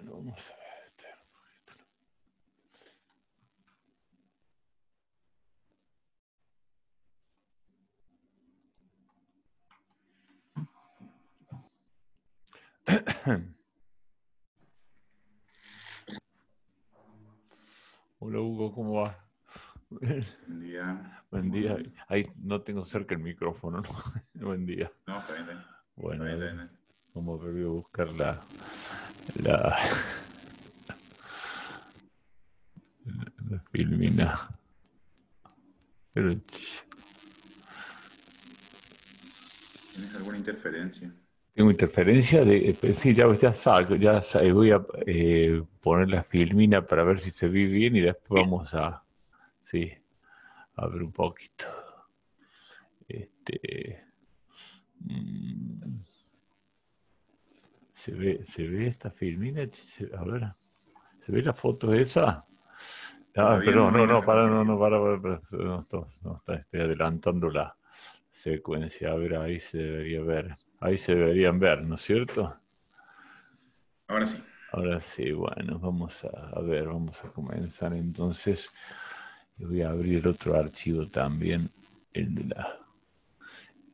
Hola Hugo, ¿cómo va? Buen día. Buen día. Ahí no tengo cerca el micrófono. Buen día. No, está bien, Bueno, como bien, está a la, la filmina. ¿Tienes alguna interferencia? Tengo interferencia de. Eh, pues sí, ya, eh, voy a eh, poner la filmina para ver si se ve bien y después vamos a. Sí, ver un poquito. Este. Mm, se ve, se ve esta filmina, a ver, se ve la foto esa. Ah, no, no, no, para, no, no, para, para, para no, no, no está, estoy adelantando la secuencia. A ver, ahí se debería ver, ahí se deberían ver, ¿no es cierto? Ahora sí. Ahora sí, bueno, vamos a, a ver, vamos a comenzar entonces. Yo voy a abrir otro archivo también, el de la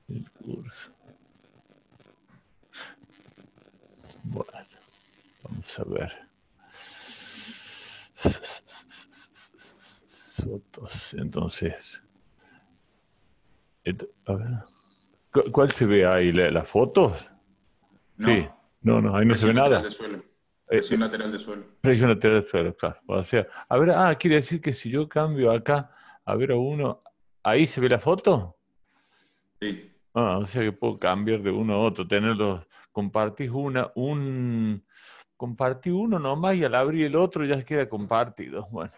el curso. Bueno, vamos a ver. Fotos, entonces. A ver. ¿Cuál se ve ahí? ¿Las fotos? No. Sí. No, no, ahí no se ve nada. Eh, presión eh, lateral de suelo. Presión lateral de suelo, claro. O sea, a ver, ah, quiere decir que si yo cambio acá, a ver a uno, ¿ahí se ve la foto? Sí. Ah, o sea que puedo cambiar de uno a otro, tener los, compartís una, un, compartí uno nomás y al abrir el otro ya queda compartido. Bueno,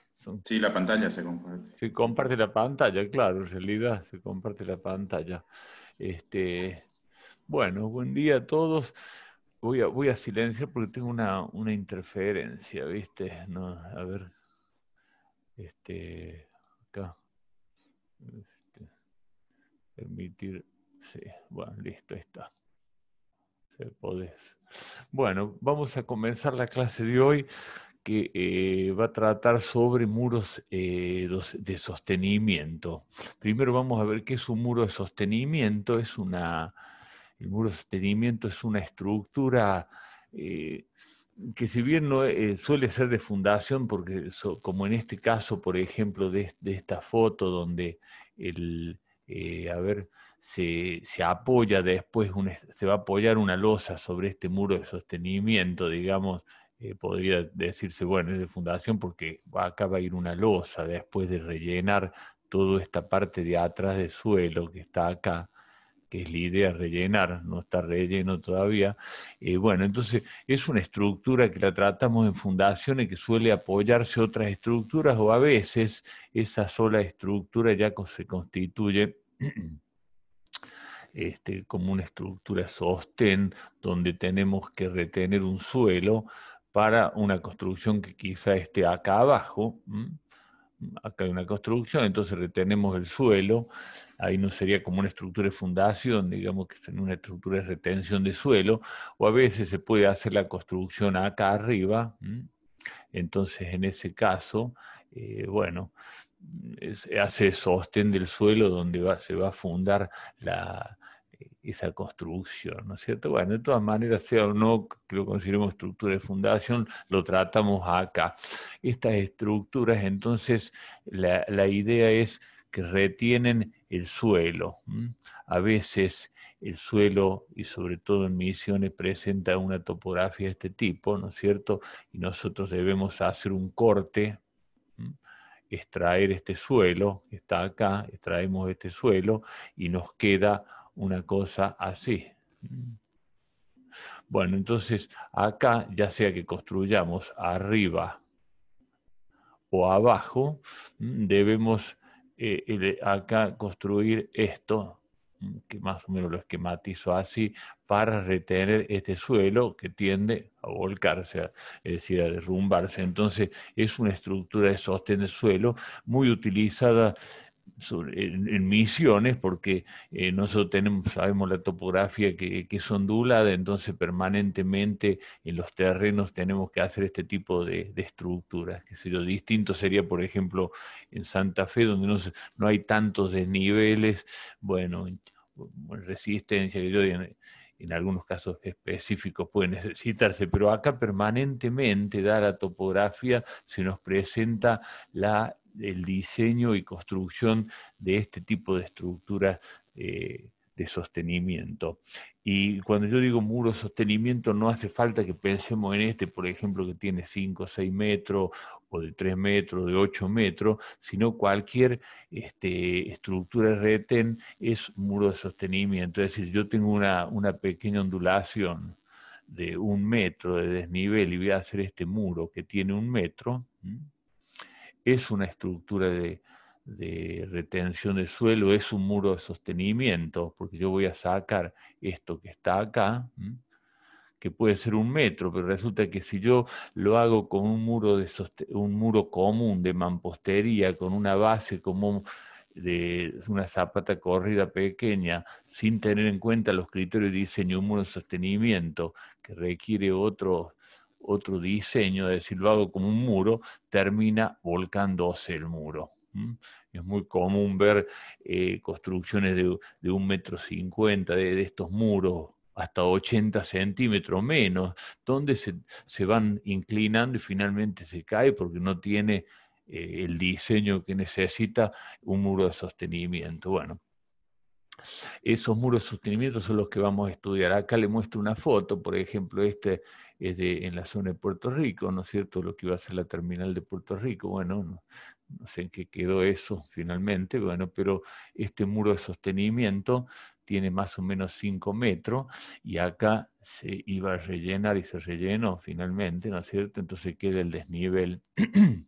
Sí, la pantalla se comparte. Se comparte la pantalla, claro, en realidad se comparte la pantalla. Este, bueno, buen día a todos. Voy a, voy a silenciar porque tengo una, una interferencia, ¿viste? a ver. Este, acá. Este, permitir. Sí, bueno, listo, está. Bueno, vamos a comenzar la clase de hoy que eh, va a tratar sobre muros eh, de sostenimiento. Primero vamos a ver qué es un muro de sostenimiento. Es una, el muro de sostenimiento es una estructura eh, que si bien no suele ser de fundación, porque como en este caso, por ejemplo, de, de esta foto donde el, a ver, se, apoya después, se va a apoyar una losa sobre este muro de sostenimiento, digamos, eh, podría decirse, bueno, es de fundación porque acá va a ir una losa después de rellenar toda esta parte de atrás del suelo que está acá, que es la idea, rellenar, no está relleno todavía. y eh, bueno, entonces es una estructura que la tratamos en fundaciones que suele apoyarse otras estructuras o a veces esa sola estructura ya se constituye Este, como una estructura sostén donde tenemos que retener un suelo para una construcción que quizá esté acá abajo. Acá hay una construcción, entonces retenemos el suelo. Ahí no sería como una estructura de fundación, digamos que es una estructura de retención de suelo. O a veces se puede hacer la construcción acá arriba. Entonces, en ese caso, eh, bueno, hace sostén del suelo donde se va a fundar esa construcción, ¿no es cierto? Bueno, de todas maneras, sea o no que lo consideremos estructura de fundación, lo tratamos acá. Estas estructuras, entonces, la, idea es que retienen el suelo. A veces el suelo, y sobre todo en misiones, presenta una topografía de este tipo, ¿no es cierto? Y nosotros debemos hacer un corte extraer este suelo, está acá, extraemos este suelo y nos queda una cosa así. Bueno, entonces acá, ya sea que construyamos arriba o abajo, debemos eh, eh, acá construir esto, que más o menos lo esquematizo así, para retener este suelo que tiende a volcarse, es decir, a derrumbarse. Entonces, es una estructura de sostén de suelo muy utilizada en, misiones, porque eh, nosotros tenemos, sabemos la topografía que, es ondulada, entonces permanentemente en los terrenos tenemos que hacer este tipo de, estructuras. Que sería Distinto sería, por ejemplo, en Santa Fe, donde no, no hay tantos desniveles, bueno, resistencia, que yo en algunos casos específicos puede necesitarse, pero acá permanentemente, da la topografía, se nos presenta el diseño y construcción de este tipo de estructuras eh, de sostenimiento. Y cuando yo digo muro de sostenimiento, no hace falta que pensemos en este, por ejemplo, que tiene 5 o 6 metros, o de 3 metros, de 8 metros, sino cualquier este, estructura de retén es muro de sostenimiento. Es decir, yo tengo una, una pequeña ondulación de un metro de desnivel y voy a hacer este muro que tiene un metro, es una estructura de, de retención de suelo es un muro de sostenimiento, porque yo voy a sacar esto que está acá, que puede ser un metro, pero resulta que si yo lo hago con un muro, de un muro común de mampostería, con una base común de una zapata corrida pequeña, sin tener en cuenta los criterios de diseño, un muro de sostenimiento que requiere otro, otro diseño, es decir, lo hago como un muro, termina volcándose el muro. Es muy común ver eh, construcciones de, de, un metro cincuenta, de, estos muros hasta 80 centímetros menos, donde se, se, van inclinando y finalmente se cae porque no tiene eh, el diseño que necesita un muro de sostenimiento. Bueno, esos muros de sostenimiento son los que vamos a estudiar. Acá le muestro una foto, por ejemplo, este de, en la zona de Puerto Rico, ¿no es cierto? Lo que iba a ser la terminal de Puerto Rico, bueno, no, sé en qué quedó eso finalmente, bueno, pero este muro de sostenimiento tiene más o menos 5 metros y acá se iba a rellenar y se rellenó finalmente, ¿no es cierto? Entonces queda el desnivel.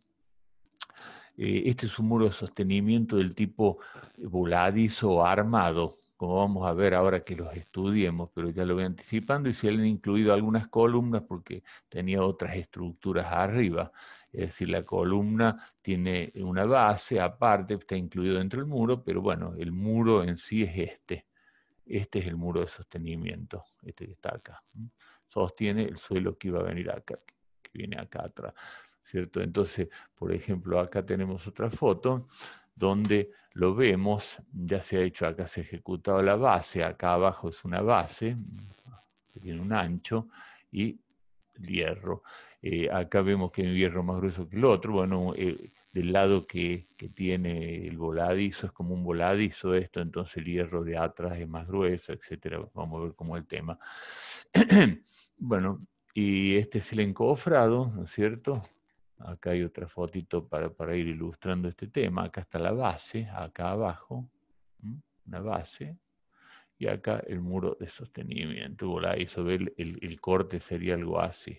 Eh, este es un muro de sostenimiento del tipo eh, voladizo armado, como vamos a ver ahora que los estudiemos, pero ya lo voy anticipando, y se han incluido algunas columnas porque tenía otras estructuras arriba. Es decir, la columna tiene una base aparte, está incluido dentro del muro, pero bueno, el muro en sí es este. Este es el muro de sostenimiento, este que está acá. Sostiene el suelo que iba a venir acá, que viene acá atrás, ¿cierto? Entonces, por ejemplo, acá tenemos otra foto donde lo vemos, ya se ha hecho, acá se ha ejecutado la base, acá abajo es una base, que tiene un ancho, y hierro. Eh, acá vemos que hay un hierro más grueso que el otro, bueno, eh, del lado que, que, tiene el voladizo, es como un voladizo esto, entonces el hierro de atrás es más grueso, etcétera, vamos a ver cómo es el tema. bueno, y este es el encofrado, ¿no es cierto?, Acá hay otra fotito para, ir ilustrando este tema. Acá está la base, acá abajo, una base, y acá el muro de sostenimiento. eso, el, el, corte sería algo así.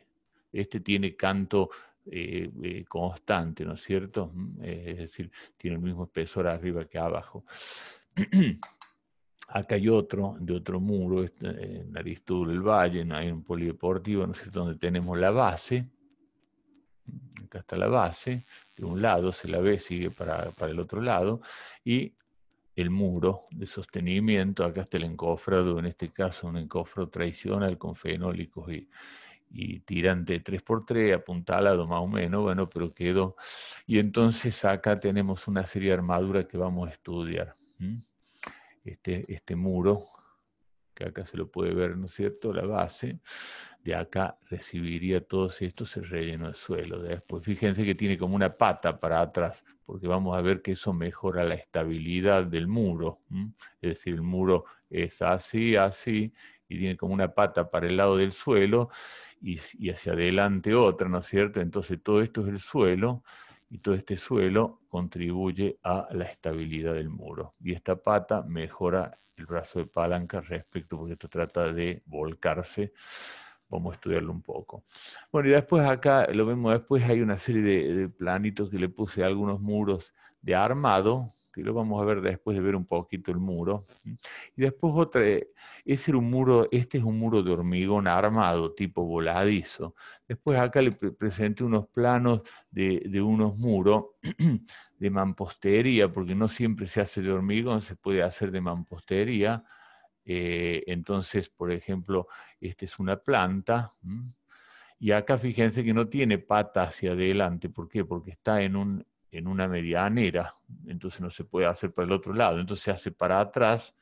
Este tiene canto eh, eh, constante, ¿no es cierto? es decir, tiene el mismo espesor arriba que abajo. acá hay otro, de otro muro, este, en Aristóbulo del Valle, hay un polideportivo, ¿no es cierto?, donde tenemos la base, Acá está la base, de un lado se la ve, sigue para, el otro lado, y el muro de sostenimiento, acá está el encofrado, en este caso un encofrado tradicional con fenólicos y, tirante 3x3, apuntalado más o menos, bueno, pero quedó. Y entonces acá tenemos una serie de armaduras que vamos a estudiar. Este, este muro que acá se lo puede ver, ¿no es cierto? La base de acá recibiría todos esto, se relleno el suelo. Después, fíjense que tiene como una pata para atrás, porque vamos a ver que eso mejora la estabilidad del muro. Es decir, el muro es así, así, y tiene como una pata para el lado del suelo y, y hacia adelante otra, ¿no es cierto? Entonces todo esto es el suelo y todo este suelo contribuye a la estabilidad del muro. Y esta pata mejora el brazo de palanca respecto, porque esto trata de volcarse. Vamos a estudiarlo un poco. Bueno, y después acá, lo vemos después, hay una serie de, planitos que le puse a algunos muros de armado, que lo vamos a ver después de ver un poquito el muro. Y después otra, un muro, este es un muro de hormigón armado, tipo voladizo. Después acá le presenté unos planos de, unos muros de mampostería, porque no siempre se hace de hormigón, se puede hacer de mampostería. Eh, entonces, por ejemplo, esta es una planta. Y acá fíjense que no tiene pata hacia adelante. ¿Por qué? Porque está en un, en una medianera, entonces no se puede hacer para el otro lado, entonces se hace para atrás,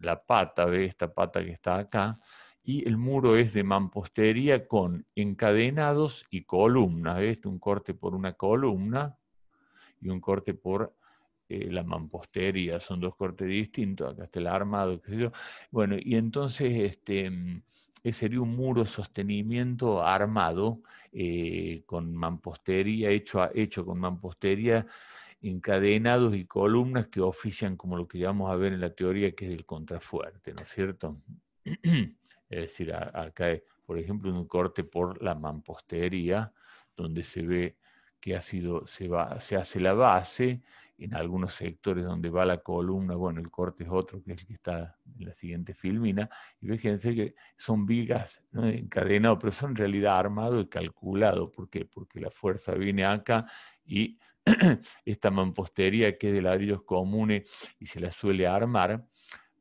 la pata, ve esta pata que está acá, y el muro es de mampostería con encadenados y columnas, ¿ves? un corte por una columna y un corte por eh, la mampostería, son dos cortes distintos, acá está el armado, qué yo. Bueno, y entonces este, eh, sería un muro de sostenimiento armado eh, con mampostería, hecho, hecho con mampostería, encadenados y columnas que ofician como lo que vamos a ver en la teoría que es el contrafuerte, ¿no es cierto? es decir, acá, por ejemplo, un corte por la mampostería, donde se ve que ha sido, se, va, se hace la base en algunos sectores donde va la columna, bueno, el corte es otro, que es el que está en la siguiente filmina, y fíjense que son vigas ¿no? encadenadas, pero son en realidad armado y calculado. ¿Por qué? Porque la fuerza viene acá y esta mampostería que es de ladrillos comunes y se la suele armar,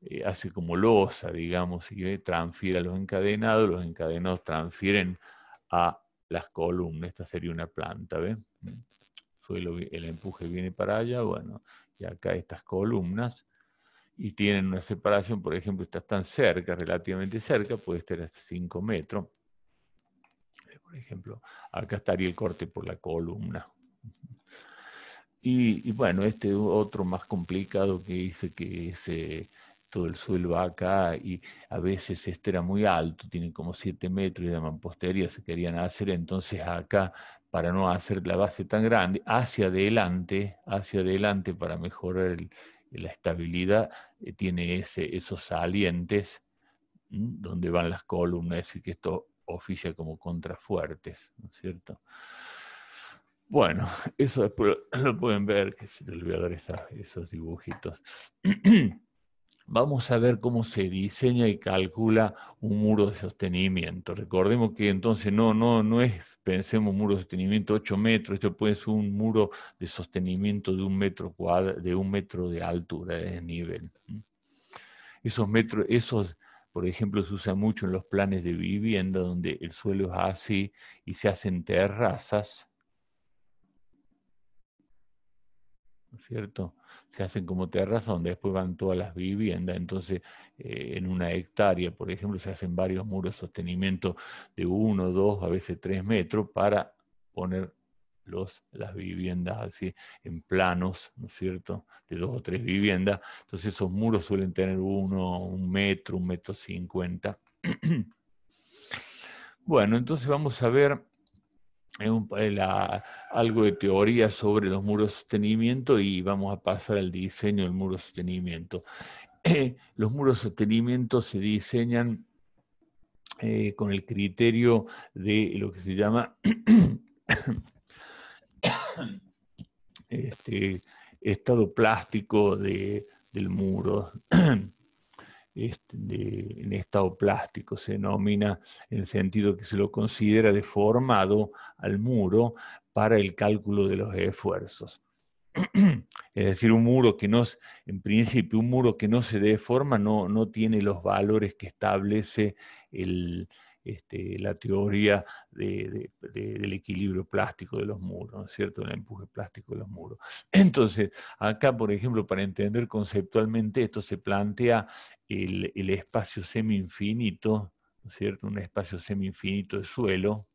eh, hace como losa, digamos, y eh, transfiere a los encadenados, los encadenados transfieren a las columnas, esta sería una planta, ¿ves? el empuje viene para allá, bueno, y acá estas columnas, y tienen una separación, por ejemplo, estás tan cerca, relativamente cerca, puede estar hasta 5 metros. Eh, por ejemplo, acá estaría el corte por la columna. Y, bueno, este otro más complicado que dice que es... Eh, del el suelo acá, y a veces esto era muy alto, tiene como 7 metros y la mampostería se querían hacer, entonces acá, para no hacer la base tan grande, hacia adelante, hacia adelante para mejorar la estabilidad, eh, tiene esos salientes donde van las columnas, y que esto oficia como contrafuertes, ¿no es cierto? Bueno, eso después lo pueden ver, que se les voy a dar esos dibujitos. vamos a ver cómo se diseña y calcula un muro de sostenimiento. Recordemos que entonces no, no, no es, pensemos, muro de sostenimiento 8 metros, esto puede ser un muro de sostenimiento de un metro, de, un metro de altura, de nivel. Esos metros, esos, por ejemplo, se usa mucho en los planes de vivienda donde el suelo es así y se hacen terrazas. ¿No es cierto? se hacen como terrazas donde después van todas las viviendas. Entonces, eh, en una hectárea, por ejemplo, se hacen varios muros de sostenimiento de uno, dos, a veces tres metros para poner los, las viviendas así en planos, ¿no es cierto?, de dos o tres viviendas. Entonces esos muros suelen tener uno, un metro, un metro cincuenta. bueno, entonces vamos a ver un, algo de teoría sobre los muros de sostenimiento y vamos a pasar al diseño del muro de sostenimiento. los muros de sostenimiento se diseñan eh, con el criterio de lo que se llama este, estado plástico de, del muro. Este, en estado plástico, se denomina en el sentido que se lo considera deformado al muro para el cálculo de los esfuerzos. Es decir, un muro que no, en principio, un muro que no se deforma no, no tiene los valores que establece el, este, la teoría del equilibrio plástico de los muros, ¿no es cierto? El empuje plástico de los muros. Entonces, acá, por ejemplo, para entender conceptualmente esto, se plantea el, espacio semi-infinito, ¿no es cierto? Un espacio semi-infinito de suelo,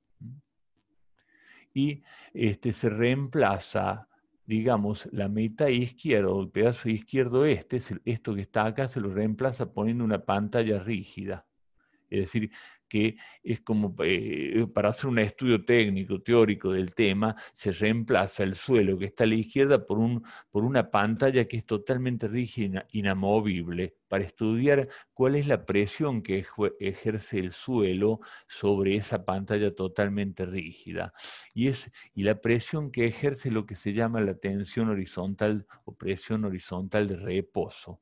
y este, se reemplaza digamos, la meta izquierda o el pedazo izquierdo este, esto que está acá, se lo reemplaza poniendo una pantalla rígida. Es decir, que es como eh, para hacer un estudio técnico, teórico del tema, se reemplaza el suelo que está a la izquierda por, por una pantalla que es totalmente rígida, inamovible, para estudiar cuál es la presión que ejerce el suelo sobre esa pantalla totalmente rígida. Y, es, y la presión que ejerce lo que se llama la tensión horizontal o presión horizontal de reposo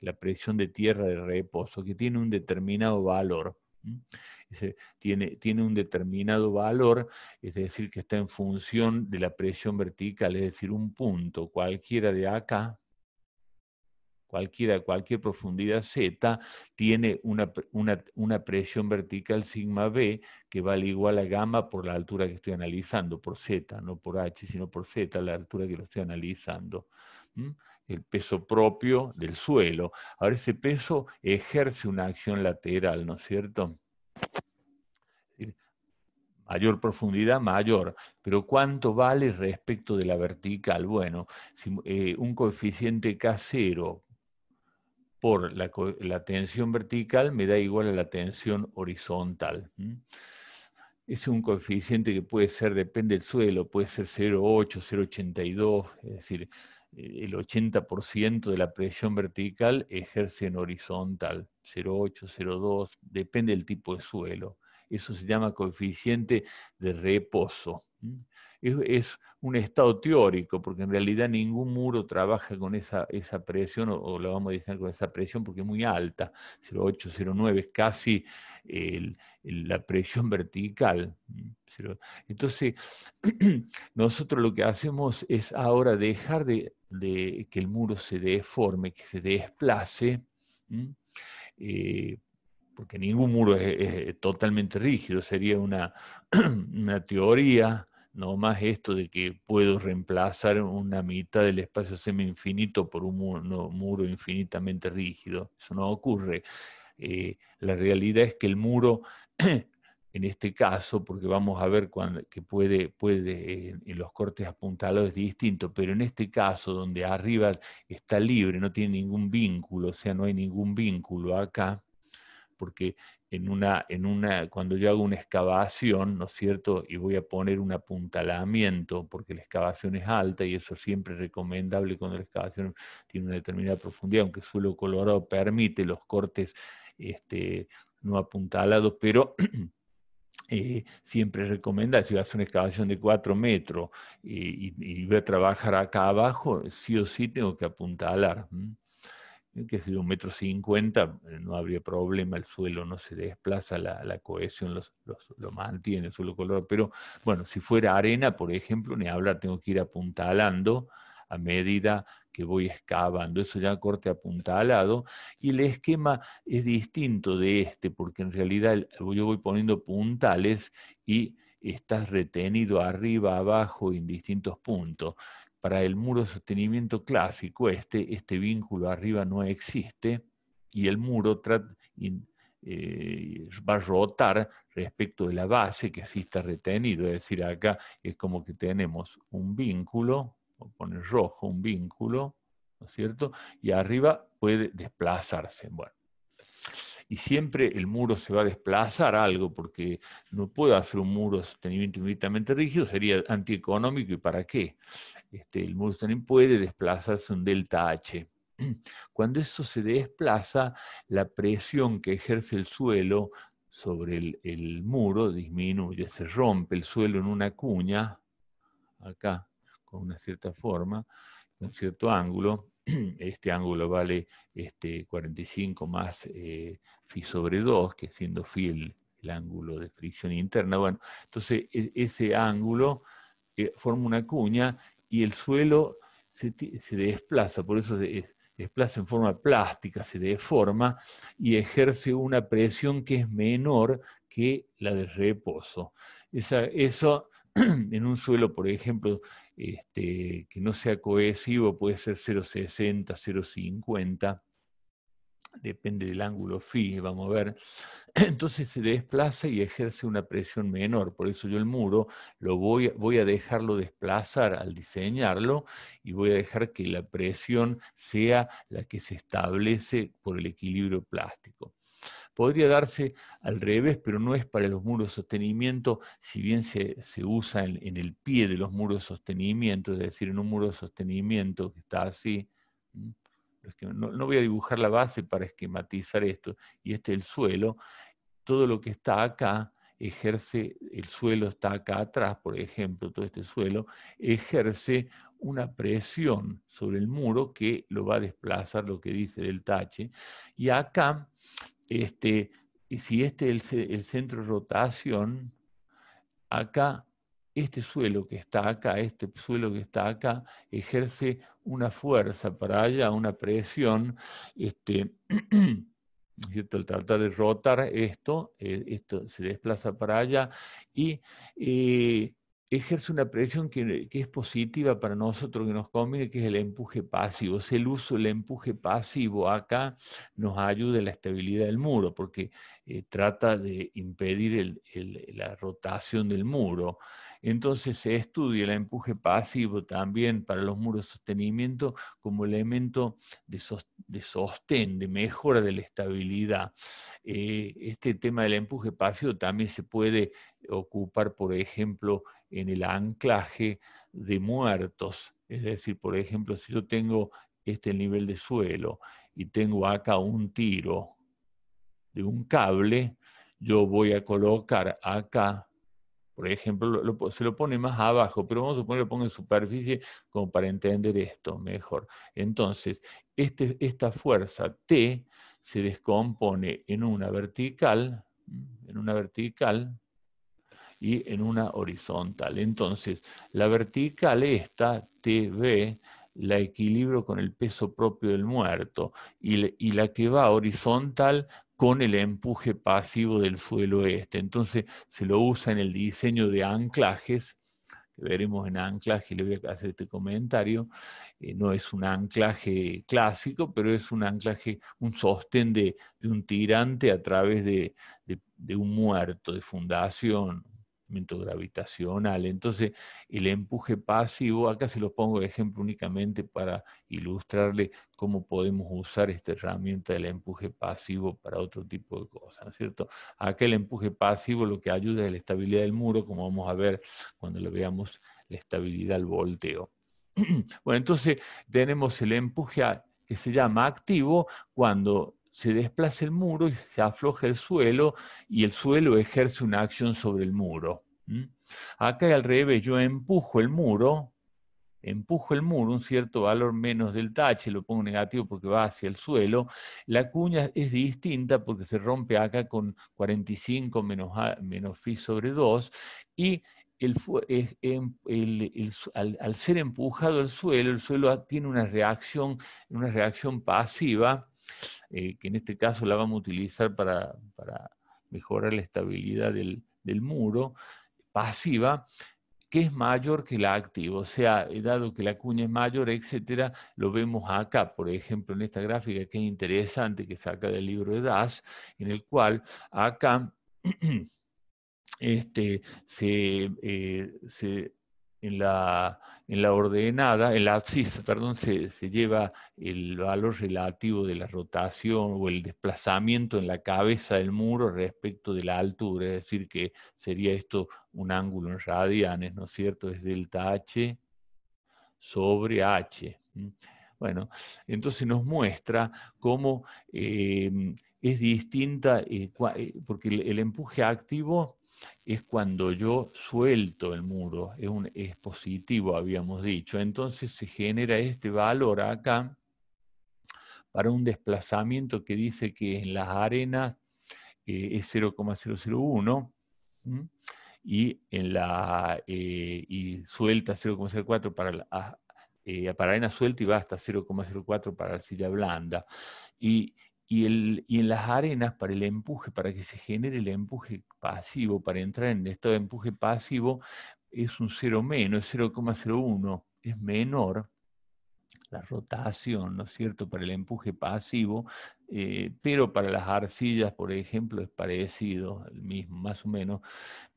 la presión de tierra de reposo, que tiene un determinado valor. Tiene, tiene, un determinado valor, es decir, que está en función de la presión vertical, es decir, un punto, cualquiera de acá, cualquiera, cualquier profundidad z, tiene una, una, una presión vertical sigma b que vale igual a gamma por la altura que estoy analizando, por z, no por h, sino por z, la altura que lo estoy analizando el peso propio del suelo. Ahora ese peso ejerce una acción lateral, ¿no es cierto? Mayor profundidad, mayor. Pero ¿cuánto vale respecto de la vertical? Bueno, si, eh, un coeficiente K0 por la, tensión vertical me da igual a la tensión horizontal. es un coeficiente que puede ser, depende del suelo, puede ser 0,8, 0,82, es decir, e-, el 80% de la presión vertical ejerce en horizontal, 0,8, 0,2, depende del tipo de suelo. Eso se llama coeficiente de reposo. Es, un estado teórico, porque en realidad ningún muro trabaja con esa, esa presión, o, la vamos a diseñar con esa presión, porque es muy alta, 0,8, 0,9, es casi la presión vertical. Entonces, nosotros lo que hacemos es ahora dejar de de que el muro se deforme, que se desplace, eh, porque ningún muro es, totalmente rígido, sería una, una teoría, no más esto de que puedo reemplazar una mitad del espacio semi-infinito por un muro, infinitamente rígido, eso no ocurre. Eh, la realidad es que el muro en este caso, porque vamos a ver cuando, que puede, puede en, los cortes apuntalados es distinto, pero en este caso donde arriba está libre, no tiene ningún vínculo, o sea, no hay ningún vínculo acá, porque en una, en una, cuando yo hago una excavación, ¿no es cierto?, y voy a poner un apuntalamiento, porque la excavación es alta y eso siempre es recomendable cuando la excavación tiene una determinada profundidad, aunque suelo colorado permite los cortes este, no apuntalados, pero... Eh, siempre recomienda, si vas a una excavación de 4 metros eh, y, voy a trabajar acá abajo, sí o sí tengo que apuntalar. Que si de un metro cincuenta eh, no habría problema, el suelo no se desplaza, la, cohesión lo mantiene, el suelo color. Pero bueno, si fuera arena, por ejemplo, ni hablar, tengo que ir apuntalando a medida que voy excavando. Eso ya corte lado. Y el esquema es distinto de este, porque en realidad yo voy poniendo puntales y estás retenido arriba, abajo, en distintos puntos. Para el muro de sostenimiento clásico, este, este vínculo arriba no existe y el muro eh, va a rotar respecto de la base que sí está retenido. Es decir, acá es como que tenemos un vínculo o pone rojo un vínculo, ¿no es cierto? Y arriba puede desplazarse. Bueno, y siempre el muro se va a desplazar algo, porque no puede hacer un muro de sostenimiento infinitamente rígido, sería antieconómico, ¿y para qué? Este, el muro también puede desplazarse un delta H. Cuando eso se desplaza, la presión que ejerce el suelo sobre el muro disminuye, se rompe el suelo en una cuña, acá, una cierta forma, un cierto ángulo. Este ángulo vale este 45 más eh, sobre 2, que siendo phi el, ángulo de fricción interna. Bueno, entonces e, ese ángulo eh, forma una cuña y el suelo se, desplaza, por eso se, desplaza en forma plástica, se deforma y ejerce una presión que es menor que la de reposo. eso en un suelo, por ejemplo, este, que no sea cohesivo, puede ser 0,60, 0,50, depende del ángulo phi, vamos a ver. Entonces se desplaza y ejerce una presión menor, por eso yo el muro lo voy a dejarlo desplazar al diseñarlo y voy a dejar que la presión sea la que se establece por el equilibrio plástico. Podría darse al revés, pero no es para los muros de sostenimiento, si bien se, usa en, el pie de los muros de sostenimiento, es decir, en un muro de sostenimiento que está así. No, no voy a dibujar la base para esquematizar esto, y este es el suelo. Todo lo que está acá ejerce, el suelo está acá atrás, por ejemplo, todo este suelo, ejerce una presión sobre el muro que lo va a desplazar, lo que dice el tache, y acá este, si este es el, centro de rotación, acá, este suelo que está acá, este suelo que está acá, ejerce una fuerza para allá, una presión, este, Al tratar de rotar esto, eh, esto se desplaza para allá y eh, ejerce una presión que, es positiva para nosotros, que nos conviene, que es el empuje pasivo. Es el uso del empuje pasivo acá nos ayuda en la estabilidad del muro, porque eh, trata de impedir la rotación del muro. Entonces se estudia el empuje pasivo también para los muros de sostenimiento como elemento de, sostén, de mejora de la estabilidad. Eh, este tema del empuje pasivo también se puede ocupar, por ejemplo, en el anclaje de muertos. Es decir, por ejemplo, si yo tengo este nivel de suelo y tengo acá un tiro de un cable, yo voy a colocar acá por ejemplo, se lo pone más abajo, pero vamos a suponer lo ponga en superficie como para entender esto mejor. Entonces, este, esta fuerza T se descompone en una vertical, en una vertical y en una horizontal. Entonces, la vertical esta, TB, la equilibro con el peso propio del muerto y, la que va horizontal con el empuje pasivo del suelo este. Entonces se lo usa en el diseño de anclajes, que veremos en anclaje, le voy a hacer este comentario, eh, no es un anclaje clásico, pero es un anclaje, un sostén de, un tirante a través de un muerto, de fundación, gravitacional. Entonces, el empuje pasivo, acá se los pongo de ejemplo únicamente para ilustrarle cómo podemos usar esta herramienta del empuje pasivo para otro tipo de cosas, ¿no es cierto? Acá el empuje pasivo lo que ayuda es la estabilidad del muro, como vamos a ver cuando le veamos la estabilidad al volteo. bueno, entonces tenemos el empuje que se llama activo cuando se desplaza el muro y se afloja el suelo y el suelo ejerce una acción sobre el muro. Acá al revés, yo empujo el muro, empujo el muro, un cierto valor menos del tache, lo pongo negativo porque va hacia el suelo, la cuña es distinta porque se rompe acá con 45 menos, a, phi sobre 2 y el, em, al, ser empujado al suelo, el suelo tiene una reacción, una reacción pasiva eh, que en este caso la vamos a utilizar para, mejorar la estabilidad del, muro, pasiva, que es mayor que la activa. O sea, eh, dado que la cuña es mayor, etcétera, lo vemos acá, por ejemplo, en esta gráfica que es interesante, que saca del libro de Das, en el cual acá este, se eh, en la, ordenada, en la abscisa, perdón, se, lleva el valor relativo de la rotación o el desplazamiento en la cabeza del muro respecto de la altura, es decir, que sería esto un ángulo en radianes, ¿no es cierto? Es delta H sobre H. Bueno, entonces nos muestra cómo eh, es distinta, eh, eh, porque el empuje activo es cuando yo suelto el muro, es, un, positivo, habíamos dicho. Entonces se genera este valor acá para un desplazamiento que dice que en las arenas eh, es 0,001 y, en la, eh, y suelta 0,04 para la, ah, eh, para arena suelta y va hasta 0,04 para silla blanda. Y, y en las arenas, para el empuje, para que se genere el empuje pasivo, para entrar en el estado de empuje pasivo, es un cero menos, 0,01, es menor la rotación, ¿no es cierto?, para el empuje pasivo, eh, pero para las arcillas, por ejemplo, es parecido, el mismo, más o menos.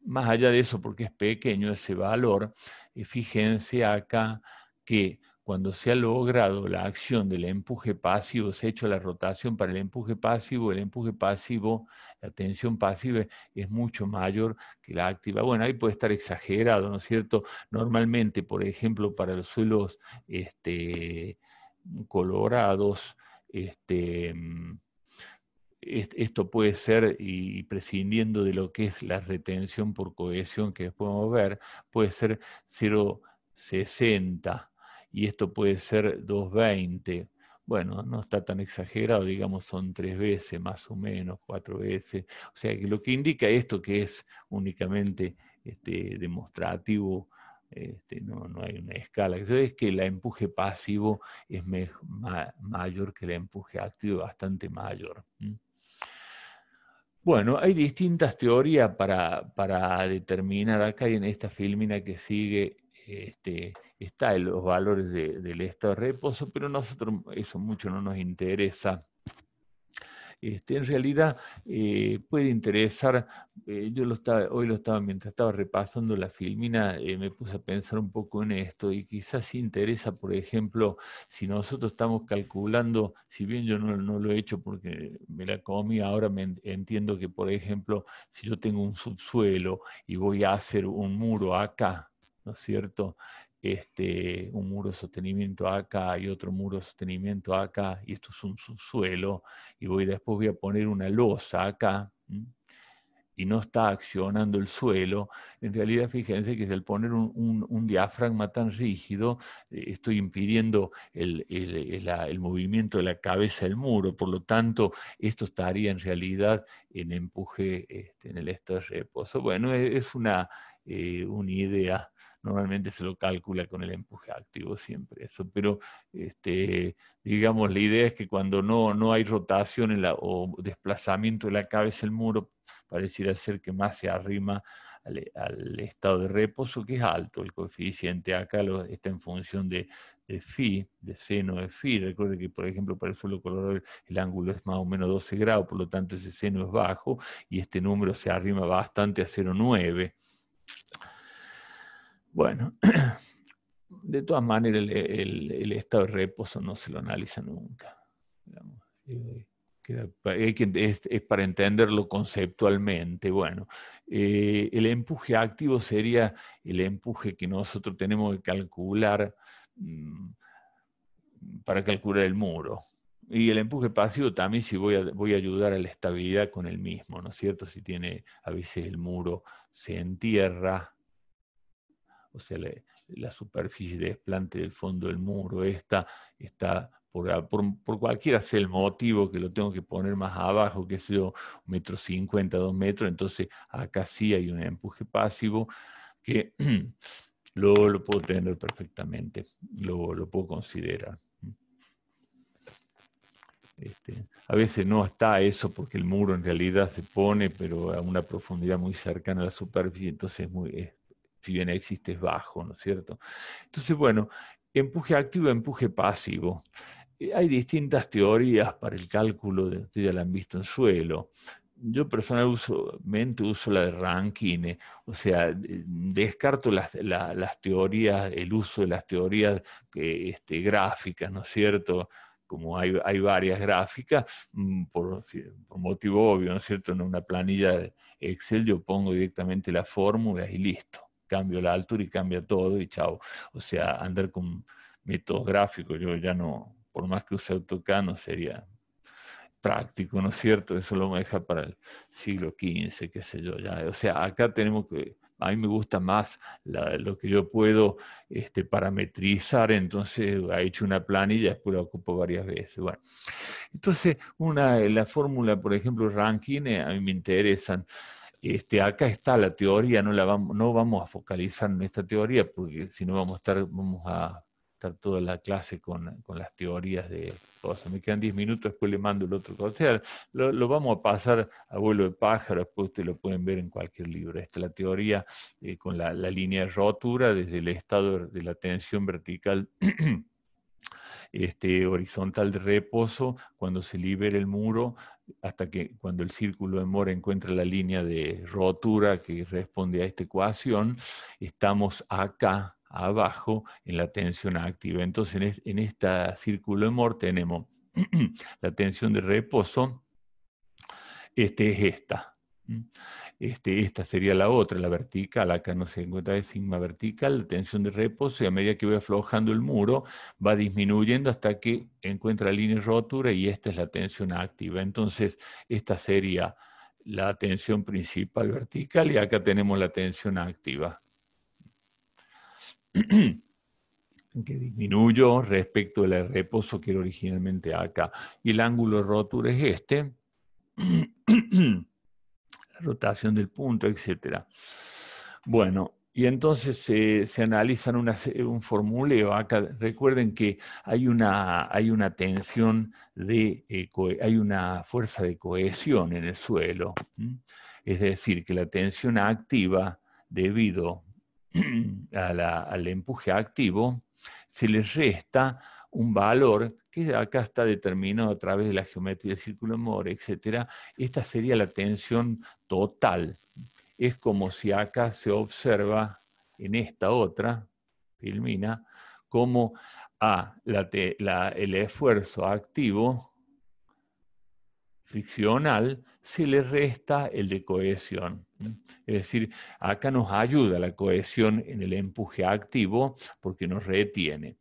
Más allá de eso, porque es pequeño ese valor, eh, fíjense acá que cuando se ha logrado la acción del empuje pasivo, se ha hecho la rotación para el empuje pasivo, el empuje pasivo, la tensión pasiva es mucho mayor que la activa. Bueno, ahí puede estar exagerado, ¿no es cierto? Normalmente, por ejemplo, para los suelos este, colorados, este, mm, esto puede ser, y prescindiendo de lo que es la retención por cohesión que podemos ver, puede ser 0,60 y esto puede ser 220. Bueno, no está tan exagerado, digamos son tres veces más o menos, cuatro veces. O sea, que lo que indica esto que es únicamente este, demostrativo, este, no, hay una escala. Es que el empuje pasivo es mayor que el empuje activo, bastante mayor. Bueno, hay distintas teorías para, para determinar. Acá en esta filmina que sigue este, está en los valores del estado de reposo, pero nosotros eso mucho no nos interesa. Este, en realidad eh, puede interesar, eh, yo lo estaba, hoy lo estaba, mientras estaba repasando la filmina, eh, me puse a pensar un poco en esto y quizás interesa, por ejemplo, si nosotros estamos calculando, si bien yo no, no lo he hecho porque me la comí, ahora me entiendo que, por ejemplo, si yo tengo un subsuelo y voy a hacer un muro acá, cierto? Este, un muro de sostenimiento acá y otro muro de sostenimiento acá, y esto es un subsuelo, y voy, después voy a poner una losa acá, y no está accionando el suelo, en realidad fíjense que al poner un, diafragma tan rígido, eh, estoy impidiendo el, movimiento de la cabeza del muro, por lo tanto, esto estaría en realidad en empuje, este, en el estado de reposo. Bueno, es, una, eh, una idea normalmente se lo calcula con el empuje activo siempre eso, pero este, digamos la idea es que cuando no, no hay rotación o desplazamiento de la cabeza el muro pareciera ser que más se arrima al, estado de reposo, que es alto. El coeficiente acá está en función de, de, phi, de seno de phi. Recuerde que, por ejemplo, para el suelo colorado el ángulo es más o menos 12 grados, por lo tanto ese seno es bajo y este número se arrima bastante a 0,9. Bueno, de todas maneras el, estado de reposo no se lo analiza nunca. Eh, es, para entenderlo conceptualmente. Bueno, eh, el empuje activo sería el empuje que nosotros tenemos que calcular mm, para calcular el muro. Y el empuje pasivo también si voy a, voy a ayudar a la estabilidad con el mismo, ¿no es cierto? Si tiene, a veces el muro se entierra, o sea, la, superficie de desplante del fondo del muro, esta está por, por, cualquiera sea el motivo que lo tengo que poner más abajo, que sea un metro cincuenta, dos metros, entonces acá sí hay un empuje pasivo que lo, puedo tener perfectamente, lo, puedo considerar. Este, a veces no está eso porque el muro en realidad se pone, pero a una profundidad muy cercana a la superficie, entonces es muy, si bien existe, es bajo, ¿no es cierto? Entonces, bueno, empuje activo, empuje pasivo. Eh, hay distintas teorías para el cálculo, de, ustedes ya la han visto en suelo. Yo personalmente uso la de Rankine, o sea, descarto las, teorías, el uso de las teorías este, gráficas, ¿no es cierto? como hay, varias gráficas, mm, por, motivo obvio, ¿no es cierto? En una planilla de Excel yo pongo directamente la fórmula y listo cambio la altura y cambia todo y chao. O sea, andar con métodos gráficos, yo ya no, por más que use AutoCAD, no sería práctico, ¿no es cierto? Eso lo deja para el siglo XV, qué sé yo, ya. O sea, acá tenemos que, a mí me gusta más lo que yo puedo este, parametrizar, entonces he hecho una planilla, después la ocupo varias veces. Bueno, entonces, una, la fórmula, por ejemplo, ranking, eh, a mí me interesan este, acá está la teoría, no, la vamos, a focalizar en esta teoría, porque si no vamos a estar, vamos a estar toda la clase con, las teorías de cosas. Me quedan 10 minutos, después le mando el otro. O lo, vamos a pasar a vuelo de pájaro, después ustedes lo pueden ver en cualquier libro. Esta es la teoría eh, con la, la línea de rotura desde el estado de la tensión vertical este, horizontal de reposo, cuando se libera el muro, hasta que cuando el círculo de mora encuentra la línea de rotura que responde a esta ecuación, estamos acá abajo en la tensión activa. Entonces en, este círculo de mora tenemos la tensión de reposo, este es esta. Este, esta sería la otra, la vertical, acá no se encuentra de sigma vertical, la tensión de reposo, y a medida que voy aflojando el muro, va disminuyendo hasta que encuentra línea de rotura y esta es la tensión activa. Entonces, esta sería la tensión principal vertical y acá tenemos la tensión activa. que disminuyó respecto al reposo que era originalmente acá. Y el ángulo de rotura es este. rotación del punto, etc. Bueno, y entonces eh, se analizan un formuleo. Acá recuerden que hay una, hay una tensión de, eh, hay una fuerza de cohesión en el suelo. Es decir, que la tensión activa debido al empuje activo se le resta un valor que acá está determinado a través de la geometría del círculo de etcétera etc. Esta sería la tensión total. Es como si acá se observa en esta otra, filmina, como ah, A, la, el esfuerzo activo friccional se le resta el de cohesión. Es decir, acá nos ayuda la cohesión en el empuje activo porque nos retiene.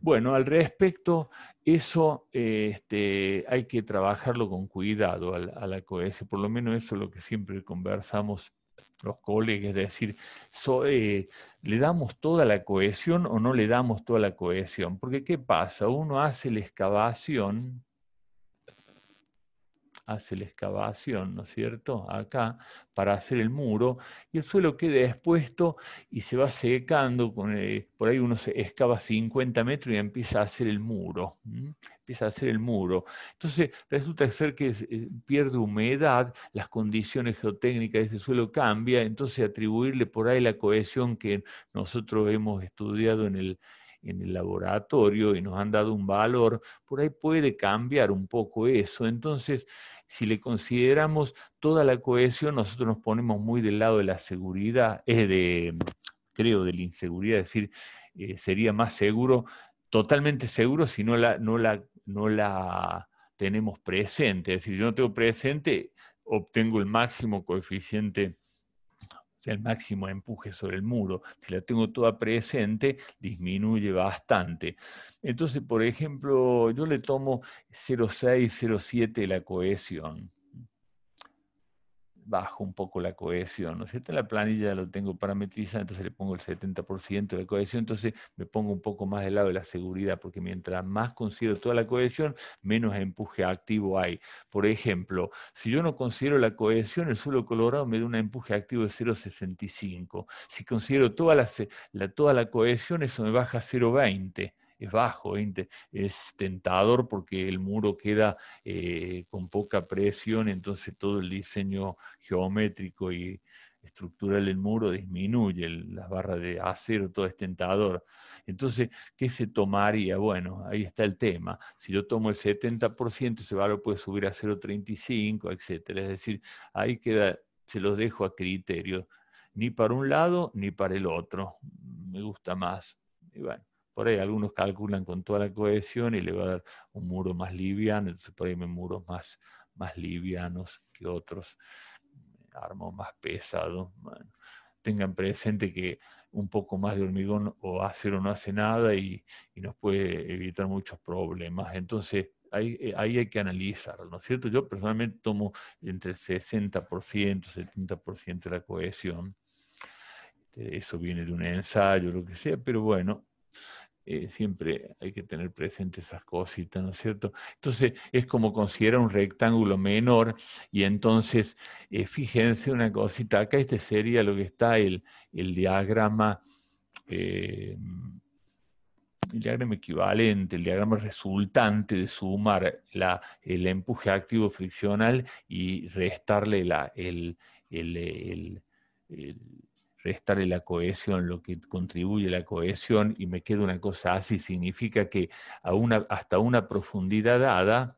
Bueno, al respecto, eso eh, este, hay que trabajarlo con cuidado a, la cohesión, por lo menos eso es lo que siempre conversamos los colegas, es decir, eh, ¿le damos toda la cohesión o no le damos toda la cohesión? Porque ¿qué pasa? Uno hace la excavación hace la excavación, ¿no es cierto?, acá, para hacer el muro, y el suelo queda expuesto y se va secando, con por ahí uno se excava 50 metros y empieza a hacer el muro, empieza a hacer el muro. Entonces resulta ser que eh, pierde humedad, las condiciones geotécnicas de ese suelo cambian, entonces atribuirle por ahí la cohesión que nosotros hemos estudiado en el en el laboratorio y nos han dado un valor, por ahí puede cambiar un poco eso. Entonces, si le consideramos toda la cohesión, nosotros nos ponemos muy del lado de la seguridad, de, creo, de la inseguridad, es decir, eh, sería más seguro, totalmente seguro, si no la, no la, no la tenemos presente. Es decir, si yo no tengo presente, obtengo el máximo coeficiente el máximo empuje sobre el muro. Si la tengo toda presente, disminuye bastante. Entonces, por ejemplo, yo le tomo 0,6, 0,7 la cohesión bajo un poco la cohesión, ¿no es cierto? En la planilla lo tengo parametrizada, entonces le pongo el 70% de cohesión, entonces me pongo un poco más del lado de la seguridad, porque mientras más considero toda la cohesión, menos empuje activo hay. Por ejemplo, si yo no considero la cohesión, el suelo colorado me da un empuje activo de 0,65. Si considero toda toda la cohesión, eso me baja a 0,20 es bajo, es tentador porque el muro queda eh, con poca presión, entonces todo el diseño geométrico y estructural del muro disminuye, las barras de acero, todo es tentador. Entonces, ¿qué se tomaría? Bueno, ahí está el tema. Si yo tomo el 70%, ese valor puede subir a 0,35, etc. Es decir, ahí queda, se los dejo a criterio, ni para un lado ni para el otro. Me gusta más. Y bueno, por ahí algunos calculan con toda la cohesión y le va a dar un muro más liviano, entonces por ahí me muros más, más livianos que otros, armo más pesado. tengan presente que un poco más de hormigón o acero no hace nada y, nos puede evitar muchos problemas. Entonces, Ahí, eh, hay que analizar, ¿no es cierto? Yo personalmente tomo entre 60%, 70% de la cohesión. Este, eso viene de un ensayo, lo que sea, pero bueno, eh, siempre hay que tener presente esas cositas, ¿no es cierto? Entonces es como considerar un rectángulo menor y entonces eh, fíjense una cosita, acá este sería lo que está el, diagrama, eh, el diagrama equivalente, el diagrama resultante de sumar la, el empuje activo friccional y restarle la, el en la cohesión, lo que contribuye a la cohesión, y me queda una cosa así, ah, significa que a una, hasta una profundidad dada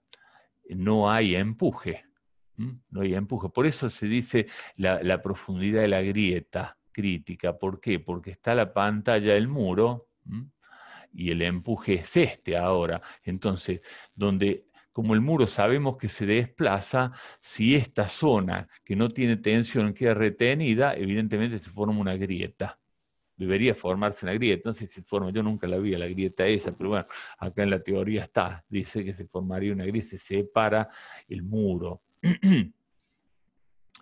no hay empuje, no hay empuje. Por eso se dice la, profundidad de la grieta crítica. ¿Por qué? Porque está la pantalla, del muro, y el empuje es este ahora. Entonces, donde como el muro sabemos que se desplaza, si esta zona que no tiene tensión queda retenida, evidentemente se forma una grieta. Debería formarse una grieta, no sé si se forma, yo nunca la vi, la grieta esa, pero bueno, acá en la teoría está, dice que se formaría una grieta, se separa el muro.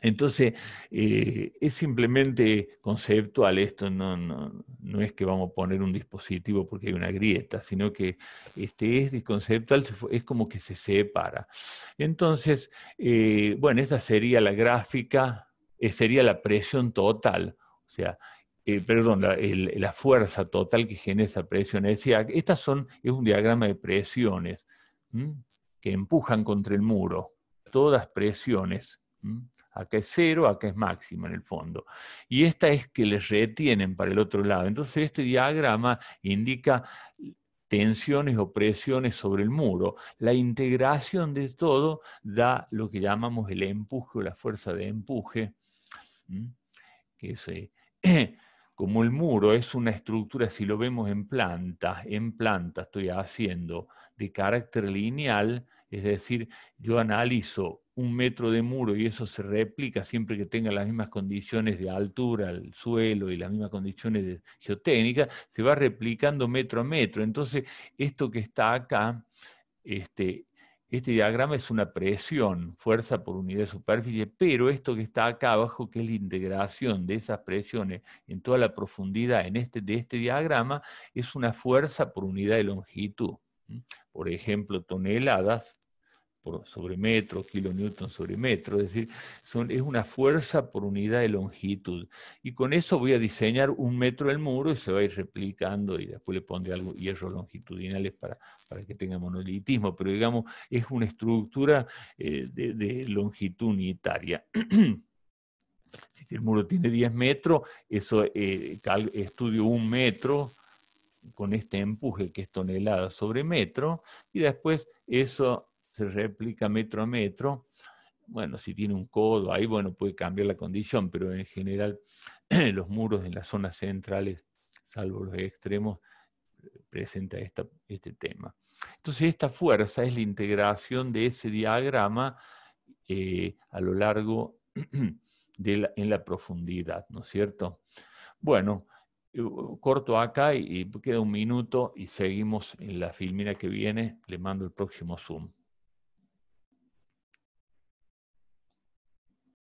Entonces, eh, es simplemente conceptual esto, no, no, es que vamos a poner un dispositivo porque hay una grieta, sino que este es conceptual, es como que se separa. Entonces, eh, bueno, esa sería la gráfica, eh, sería la presión total, o sea, perdón, la, fuerza total que genera esa presión. Es decir, estas son, es un diagrama de presiones que empujan contra el muro, todas presiones acá es cero, acá es máxima en el fondo. Y esta es que les retienen para el otro lado. Entonces este diagrama indica tensiones o presiones sobre el muro. La integración de todo da lo que llamamos el empuje o la fuerza de empuje, que eh, como el muro es una estructura, si lo vemos en planta, en planta estoy haciendo de carácter lineal, es decir, yo analizo un metro de muro y eso se replica siempre que tenga las mismas condiciones de altura, al suelo y las mismas condiciones de geotécnica, se va replicando metro a metro. Entonces, esto que está acá, este, este diagrama es una presión, fuerza por unidad de superficie, pero esto que está acá abajo, que es la integración de esas presiones en toda la profundidad en este, de este diagrama, es una fuerza por unidad de longitud. Por ejemplo, toneladas sobre metro, kilonewton sobre metro, es decir, son, es una fuerza por unidad de longitud. Y con eso voy a diseñar un metro del muro y se va a ir replicando y después le pondré algo hierro longitudinales para, para que tenga monolitismo, pero digamos, es una estructura eh, de, longitud unitaria. si el muro tiene 10 metros, eso eh, estudio un metro con este empuje que es tonelada sobre metro, y después eso se replica metro a metro. Bueno, si tiene un codo ahí, bueno, puede cambiar la condición, pero en general los muros en las zonas centrales, salvo los extremos, presenta este tema. Entonces, esta fuerza es la integración de ese diagrama eh, a lo largo de en la profundidad, ¿no es cierto? Bueno, eh, corto acá y, queda un minuto y seguimos en la filmina que viene. Le mando el próximo Zoom.